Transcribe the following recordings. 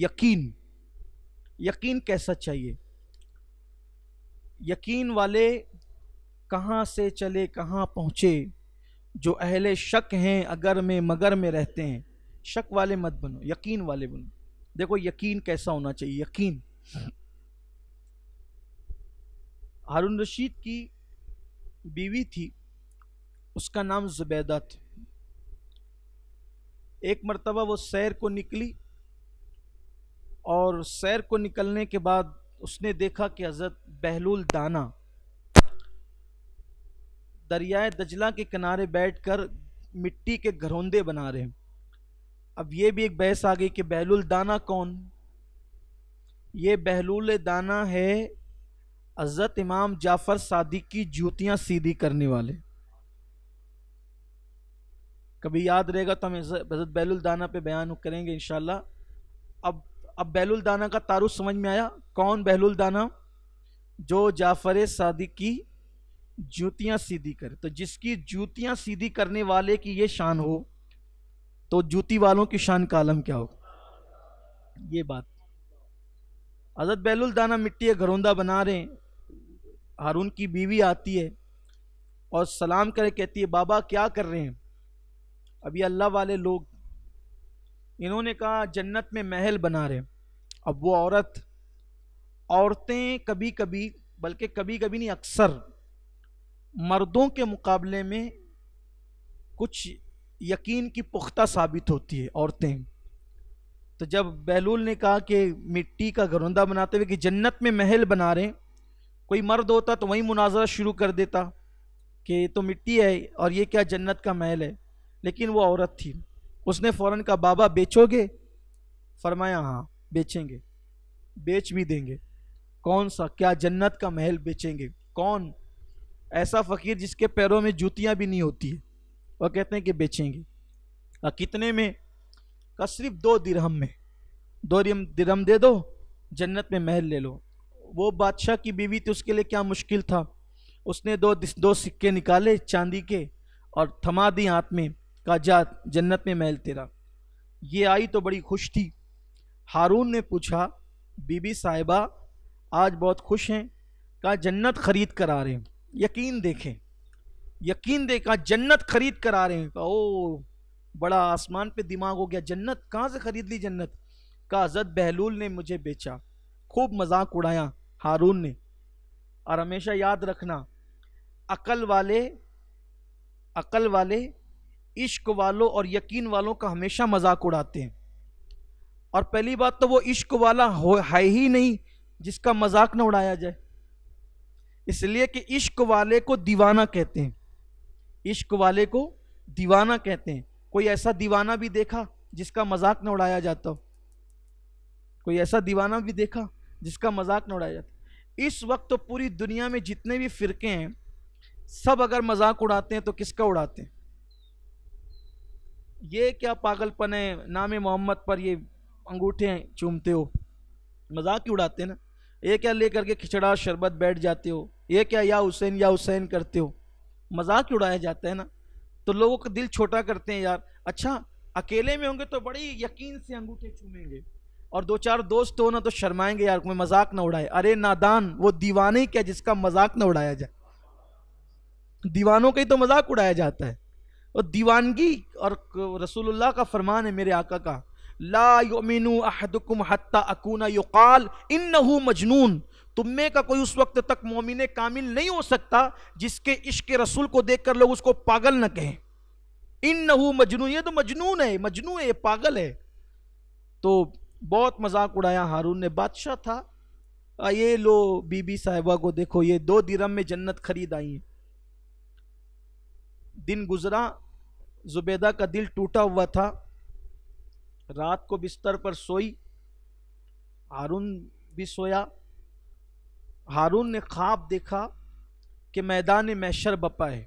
यकीन यकीन कैसा चाहिए यकीन वाले कहाँ से चले कहाँ पहुँचे जो अहले शक हैं अगर में मगर में रहते हैं शक वाले मत बनो यकीन वाले बनो देखो यकीन कैसा होना चाहिए यकीन हारून रशीद की बीवी थी उसका नाम जुबैदा था एक मरतबा वो सैर को निकली और सैर को निकलने के बाद उसने देखा कि हज़रत बहलूल दाना दरियाए दजला के किनारे बैठकर मिट्टी के घरोंदे बना रहे हैं अब ये भी एक बहस आ गई कि बहलूल दाना कौन ये बहलूल दाना है हज़रत इमाम जाफ़र सादिक की जूतियाँ सीधी करने वाले कभी याद रहेगा तो हम हज़रत बहलुल दाना पे बयान करेंगे इन अब अब बहलुल दाना का तारुफ समझ में आया कौन बहलुल दाना जो जाफर सादिक की जूतियां सीधी करे तो जिसकी जूतियां सीधी करने वाले की ये शान हो तो जूती वालों की शान का आलम क्या हो ये बात हजरत बहलुल दाना मिट्टी का घरौंदा बना रहे हैं हारून की बीवी आती है और सलाम करे कहती है बाबा क्या कर रहे हैं अभी अल्लाह वाले लोग इन्होंने कहा जन्नत में महल बना रहे अब वो औरत औरतें कभी कभी बल्कि कभी कभी नहीं अक्सर मर्दों के मुकाबले में कुछ यकीन की पुख्ता साबित होती है औरतें तो जब बहलूल ने कहा कि मिट्टी का घरौंदा बनाते हुए कि जन्नत में महल बना रहे कोई मर्द होता तो वहीं मुनाजरा शुरू कर देता कि तो मिट्टी है और ये क्या जन्नत का महल है लेकिन वो औरत थी उसने फ़ौरन कहा बाबा बेचोगे फरमाया हाँ बेचेंगे बेच भी देंगे कौन सा क्या जन्नत का महल बेचेंगे कौन ऐसा फ़कीर जिसके पैरों में जूतियाँ भी नहीं होती है वह कहते हैं कि बेचेंगे आ, हाँ, कितने में का सिर्फ दो दिरहम में दो दिरहम दे दो जन्नत में महल ले लो वो बादशाह की बीवी थी उसके लिए क्या मुश्किल था उसने दो दो सिक्के निकाले चांदी के और थमा दी हाथ में का जा जन्नत में महल तेरा ये आई तो बड़ी खुश थी हारून ने पूछा बीबी साहिबा आज बहुत खुश हैं कहा जन्नत खरीद कर आ रहे हैं यकीन देखें यकीन देखा जन्नत खरीद कर आ रहे हैं कहा ओ बड़ा आसमान पे दिमाग हो गया जन्नत कहाँ से खरीद ली जन्नत का हजरत बहलूल ने मुझे बेचा खूब मजाक उड़ाया हारून ने और हमेशा याद रखना अकल वाले अकल वाले इश्क वालों और यकीन वालों का हमेशा मजाक उड़ाते हैं और पहली बात तो वो इश्क वाला हो है ही नहीं जिसका मजाक ना उड़ाया जाए इसलिए कि इश्क वाले को दीवाना कहते हैं इश्क वाले को दीवाना कहते हैं कोई ऐसा दीवाना भी देखा जिसका मजाक ना उड़ाया जाता हो कोई ऐसा दीवाना भी देखा जिसका मजाक ना उड़ाया जाता इस वक्त तो पूरी दुनिया में जितने भी फ़िरके हैं सब अगर मजाक उड़ाते हैं तो किसका उड़ाते हैं ये क्या पागलपन है नाम मोहम्मद पर ये अंगूठे चूमते हो मजाक ही उड़ाते ना ये क्या ले करके खिचड़ा शरबत बैठ जाते हो ये क्या या हुसैन या हुसैन करते हो मजाक ही उड़ाया जाता है ना तो लोगों का दिल छोटा करते हैं यार अच्छा अकेले में होंगे तो बड़ी यकीन से अंगूठे चूमेंगे और दो चार दोस्त हो ना तो शर्माएंगे यार कोई मजाक ना उड़ाए अरे नादान वो दीवाने क्या जिसका मजाक ना उड़ाया जाए दीवानों का ही तो मजाक उड़ाया जाता है और दीवानगी और रसूलुल्लाह का फरमान है मेरे आका का ला योमिनु अहदुकुम हत्ता अकूना युकाल इन्नहु मजनून तुम में का कोई उस वक्त तक मोमिन कामिल नहीं हो सकता जिसके इश्क रसूल को देखकर लोग उसको पागल न कहें इन नहू मजनू ये तो मजनून है मजनू है पागल है तो बहुत मजाक उड़ाया हारून ने बादशाह था ये लो बीबी साहिबा को देखो ये दो दिरम में जन्नत खरीद आई है दिन गुजरा जुबैदा का दिल टूटा हुआ था रात को बिस्तर पर सोई हारून भी सोया हारून ने ख्वाब देखा कि मैदान मैशर बपा है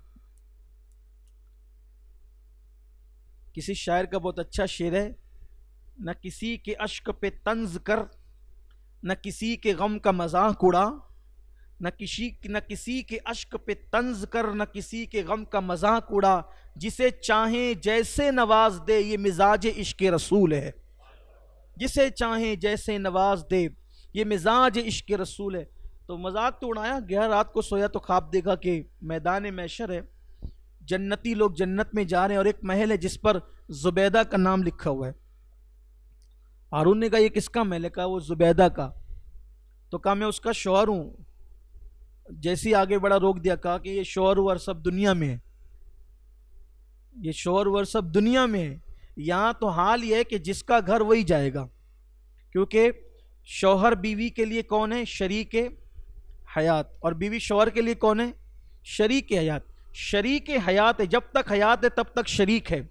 किसी शायर का बहुत अच्छा शेर है न किसी के अश्क पे तंज कर न किसी के गम का मजाक उड़ा न किसी न किसी के अश्क पे तंज कर न किसी के गम का मजाक उड़ा जिसे चाहे जैसे नवाज दे ये मिजाज इश्क रसूल है जिसे चाहे जैसे नवाज दे ये मिजाज इश्क रसूल है तो मजाक तो उड़ाया गया रात को सोया तो ख्वाब देखा कि मैदान मैशर है जन्नती लोग जन्नत में जा रहे हैं और एक महल है जिस पर जुबैदा का नाम लिखा हुआ है हारून ने कहा ये किसका महल है कहा वो जुबैदा का तो कहा मैं उसका शोहर हूँ जैसे ही आगे बड़ा रोक दिया कहा कि ये शोर वर सब दुनिया में है ये शोर वर सब दुनिया में है यहाँ तो हाल ये है कि जिसका घर वही जाएगा क्योंकि शोहर बीवी के लिए कौन है शरीक हयात और बीवी शोहर के लिए कौन है शरीक हयात शरीक हयात है जब तक हयात है तब तक शरीक है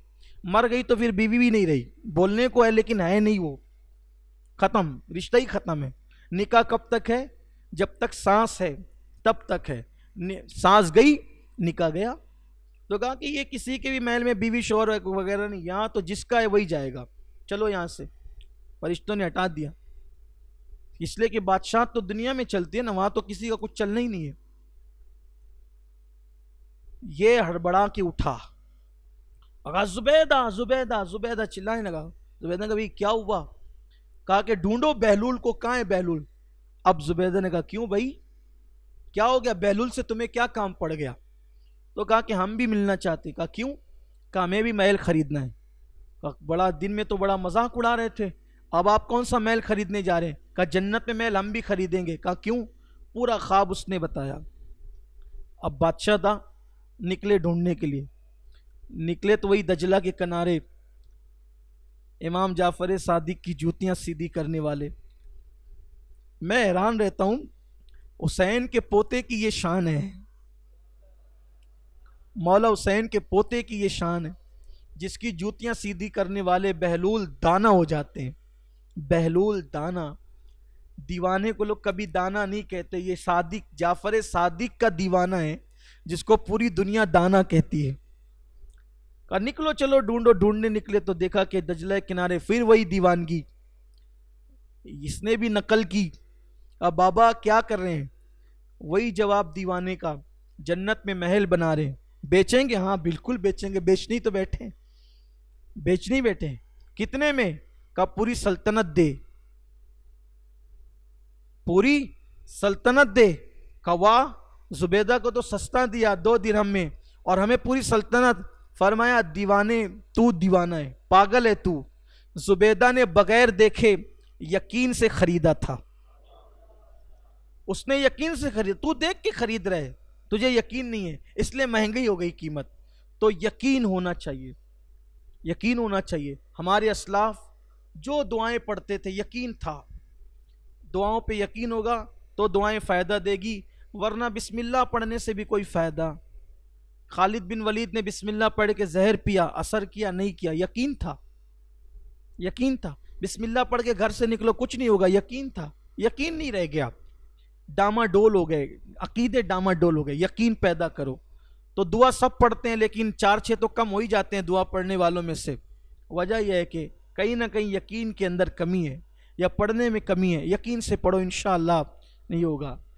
मर गई तो फिर बीवी भी नहीं रही बोलने को है लेकिन है नहीं वो ख़त्म रिश्ता ही ख़त्म है निकाह कब तक है जब तक सांस है तब तक है सांस गई निका गया तो कहा कि ये किसी के भी महल में बीवी शोर वगैरह नहीं यहाँ तो जिसका है वही जाएगा चलो यहाँ से फरिश्तों ने हटा दिया इसलिए कि बादशाह तो दुनिया में चलती है ना वहाँ तो किसी का कुछ चलना ही नहीं है ये हड़बड़ा के उठा अगर जुबैदा जुबैदा जुबैदा चिल्लाने लगा जुबैदा ने कहा क्या हुआ कहा कि ढूंढो बहलूल को कहाँ है बहलूल अब जुबैदा ने कहा क्यों भाई क्या हो गया बहलुल से तुम्हें क्या काम पड़ गया तो कहा कि हम भी मिलना चाहते कहा क्यों कहा हमें भी महल ख़रीदना है कहा बड़ा दिन में तो बड़ा मजाक उड़ा रहे थे अब आप कौन सा महल ख़रीदने जा रहे हैं कहा जन्नत में महल हम भी ख़रीदेंगे कहा क्यों पूरा ख्वाब उसने बताया अब बादशाह था निकले ढूंढने के लिए निकले तो वही दजला के किनारे इमाम जाफर सादिक की जूतियाँ सीधी करने वाले मैं हैरान रहता हूँ हुसैन के पोते की ये शान है मौला हुसैन के पोते की ये शान है जिसकी जूतियां सीधी करने वाले बहलूल दाना हो जाते हैं बहलूल दाना दीवाने को लोग कभी दाना नहीं कहते ये सादिक जाफर सादिक का दीवाना है जिसको पूरी दुनिया दाना कहती है कहा निकलो चलो ढूंढो ढूंढने निकले तो देखा कि दजला किनारे फिर वही दीवानगी इसने भी नकल की अब बाबा क्या कर रहे हैं वही जवाब दीवाने का जन्नत में महल बना रहे हैं बेचेंगे हाँ बिल्कुल बेचेंगे बेचनी तो बैठे बेचनी बैठे कितने में का पूरी सल्तनत दे पूरी सल्तनत दे का वाह जुबैदा को तो सस्ता दिया दो दिन हमें और हमें पूरी सल्तनत फरमाया दीवाने तू दीवाना है पागल है तू जुबैदा ने बगैर देखे यकीन से ख़रीदा था उसने यकीन से खरीद तू देख के खरीद रहे तुझे यकीन नहीं है इसलिए महंगी हो गई कीमत तो यकीन होना चाहिए यकीन होना चाहिए हमारे असलाफ जो दुआएं पढ़ते थे यकीन था दुआओं पे यकीन होगा तो दुआएं फ़ायदा देगी वरना बिस्मिल्लाह पढ़ने से भी कोई फ़ायदा खालिद बिन वलीद ने बिस्मिल्लाह पढ़ के जहर पिया असर किया नहीं किया यकीन था यकीन था बिस्मिल्लाह पढ़ के घर से निकलो कुछ नहीं होगा यकीन था यकीन नहीं रह गया डामाडोल हो गए अकीदे डामाडोल हो गए यकीन पैदा करो तो दुआ सब पढ़ते हैं लेकिन चार छः तो कम हो ही जाते हैं दुआ पढ़ने वालों में से वजह यह है कि कहीं ना कहीं यकीन के अंदर कमी है या पढ़ने में कमी है यकीन से पढ़ो इन नहीं होगा